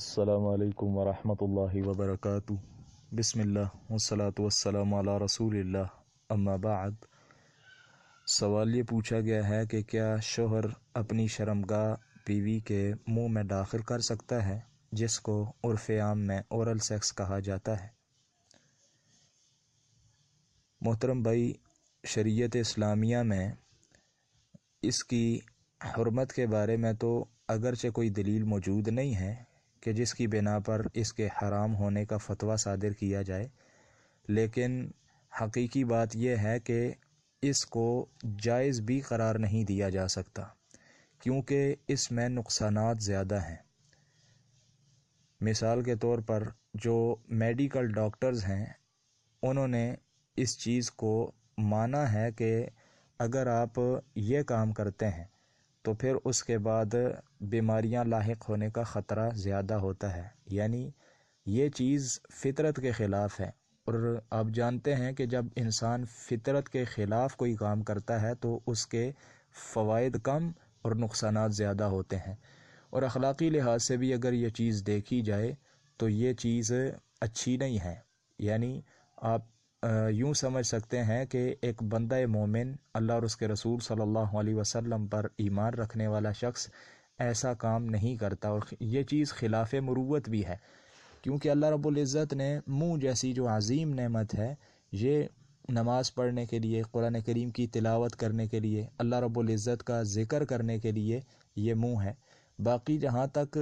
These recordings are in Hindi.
अल्लाम वरहमल वबरक बसमिल्लात वसलाम रसूल अम्माबाद सवाल ये पूछा गया है कि क्या शोहर अपनी शर्मगा बीवी के मुंह में दाखिल कर सकता है जिसको उर्फ़ आम में औरल सेक्स कहा जाता है मोहतरम भाई शरीयत इस्लामिया में इसकी हरमत के बारे में तो अगरचे कोई दलील मौजूद नहीं है कि जिसकी बिना पर इसके हराम होने का फतवा सादिर किया जाए लेकिन हकीकी बात यह है कि इसको जायज़ भी करार नहीं दिया जा सकता क्योंकि इसमें नुकसान ज़्यादा हैं मिसाल के तौर पर जो मेडिकल डॉक्टर्स हैं उन्होंने इस चीज़ को माना है कि अगर आप ये काम करते हैं तो फिर उसके बाद बीमारियां लाक होने का ख़तरा ज़्यादा होता है यानी ये चीज़ फितरत के ख़िलाफ़ है और आप जानते हैं कि जब इंसान फितरत के ख़िलाफ़ कोई काम करता है तो उसके फ़वाद कम और नुकसान ज़्यादा होते हैं और अखलाक लिहाज से भी अगर ये चीज़ देखी जाए तो ये चीज़ अच्छी नहीं है यानी आप यूँ समझ सकते हैं कि एक बंदा मोमिन अल्लाह और उसके रसूल सल्लल्लाहु अलैहि वसल्लम पर ईमान रखने वाला शख्स ऐसा काम नहीं करता और ये चीज़ खिलाफ मरूत भी है क्योंकि अल्लाह रब्ज़त ने मुँह जैसी जो अजीम नेमत है ये नमाज़ पढ़ने के लिए कुरान करीम की तिलावत करने के लिए अल्लाह रबुल्ज़त का ज़िक्र करने के लिए ये मुँह है बाकी जहाँ तक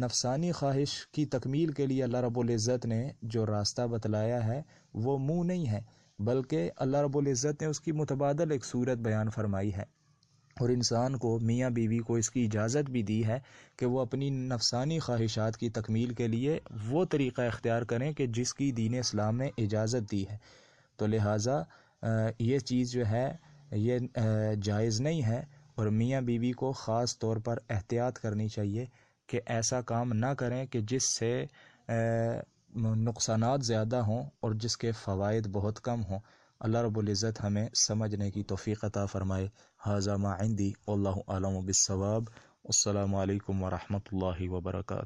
नफसानी ख्वाहिश की तकमील के लिए अल्लाह रब्ज़त ने जो रास्ता बतलाया है वो मुँह नहीं है बल्कि अल्लाह रबुल्ज़त ने उसकी मुतबादल एक सूरत बयान फरमाई है और इंसान को मियाँ बीवी को इसकी इजाज़त भी दी है कि वो अपनी नफसानी ख्वाहिशात की तकमील के लिए वो तरीक़ा इख्तियार करें कि जिसकी दीन इस्लाम ने इजाज़त दी है तो लिहाजा ये चीज़ जो है ये जायज़ नहीं है और मियाँ बीवी को ख़ास तौर पर एहतियात करनी चाहिए कि ऐसा काम ना करें कि जिससे नुकसान ज़्यादा हों और जिसके फ़वाद बहुत कम हों अल्लाह रब्ज़त हमें समझने की तोफ़ीक़ता फ़रमाए हाजा माइंदी अल्लाम बिसवाब अल्लाम वरहमल वर्का